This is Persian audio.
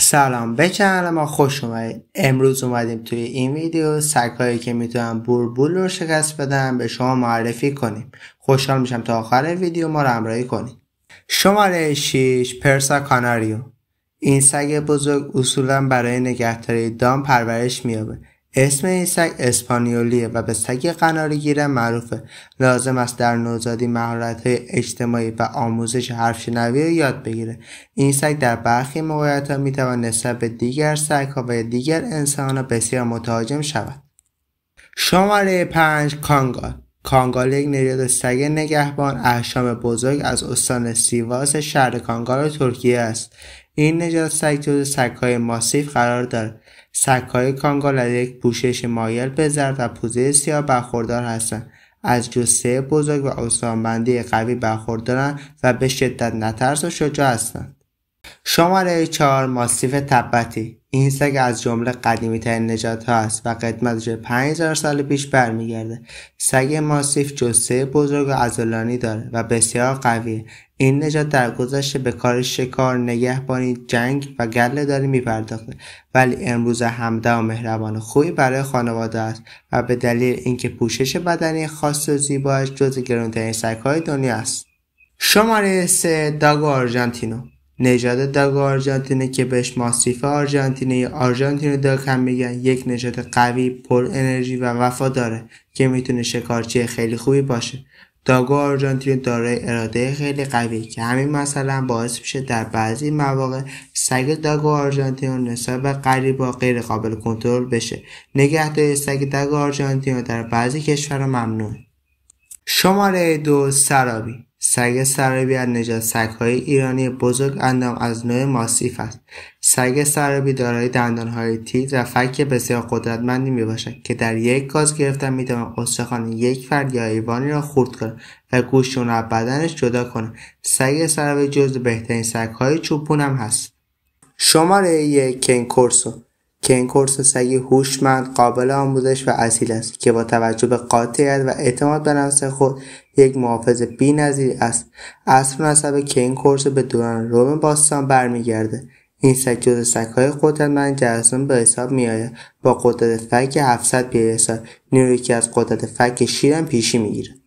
سلام به چنل ما خوش اومدید امروز اومدیم توی این ویدیو سگهایی که میتونن بوربول رو شکست بدن به شما معرفی کنیم خوشحال میشم تا آخر ویدیو ما رو همراهی کنیم شماره 6 پرسا کاناریو این سگ بزرگ اصولا برای نگهداری دام پرورش مییابه اسم این سگ اسپانیولیه و به سگ گیره معروفه لازم است در نوزادی مهارت اجتماعی و آموزش حرفشنوی رو یاد بگیره این سگ در برخی موقعیت ها میتوان نسبت به دیگر سگ ها و دیگر انسان ها بسیار متهاجم شود شماره 5 کانگال کانگال یک نژاد سگ نگهبان احشام بزرگ از استان سیواس شهر کانگال ترکیه است این نژاد سگ جز سگهای ماسیف قرار دارد سگهای کانگال از یک پوشش مایل به زرد و پوزه سیاه برخوردار هستند از جسه بزرگ و استانبندی قوی برخوردارند و به شدت نترس و شجاع هستند شماره چهار ماسیف تبتی این سگ از جمله قدیمی ترین نجات ها است و قدمتش 5000 سال پیش برمیگرده سگ ماسیف جسه بزرگ و عضلانی داره و بسیار قویه این نجات در گذشته به کار شکار نگهبانی جنگ و گله داری میپرداخته ولی امروز همده و مهربان خوبی برای خانواده است و به دلیل اینکه پوشش بدنی خاص و زیبایش جز گرونترین سگهای دنیا است شماره سه داگو آرژانتینو نژاد داگ آرژانتینه که بهش ماسیفه آرژانتینه یا آرژانتین داگ هم میگن یک نژاد قوی پر انرژی و داره که میتونه شکارچی خیلی خوبی باشه داگو آرژانتین دارای اراده خیلی قوی که همین مثلا باعث میشه در بعضی مواقع سگ داگو آرژانتین نسبت به غریبا غیر قابل کنترل بشه نگهداری سگ داگو آرژانتین در بعضی کشورها ممنوعه شماره دو سرابی سگ سرابی از نجات سگهای ایرانی بزرگ اندام از نوع ماسیف است سگ سرابی دارای دندانهای تیز و فک بسیار قدرتمندی می که در یک گاز گرفتن می استخوان یک فرد یا ایوانی را خورد کند و گوشت را بدنش جدا کند سگ سرابی جز بهترین سگهای چوپون هم هست شماره یک کنکورسون که این کورس سگی هوشمند قابل آموزش و اصیل است که با توجه به قاطعیت و اعتماد به نفس خود یک محافظ نظیر است اصل نسب که این کورس به دوران روم باستان برمیگرده این سگ جز سگهای قدرتمند جرسون به حساب میآید با قدرت فک 700 پیرسال نیرویی که از قدرت فک شیرم پیشی میگیره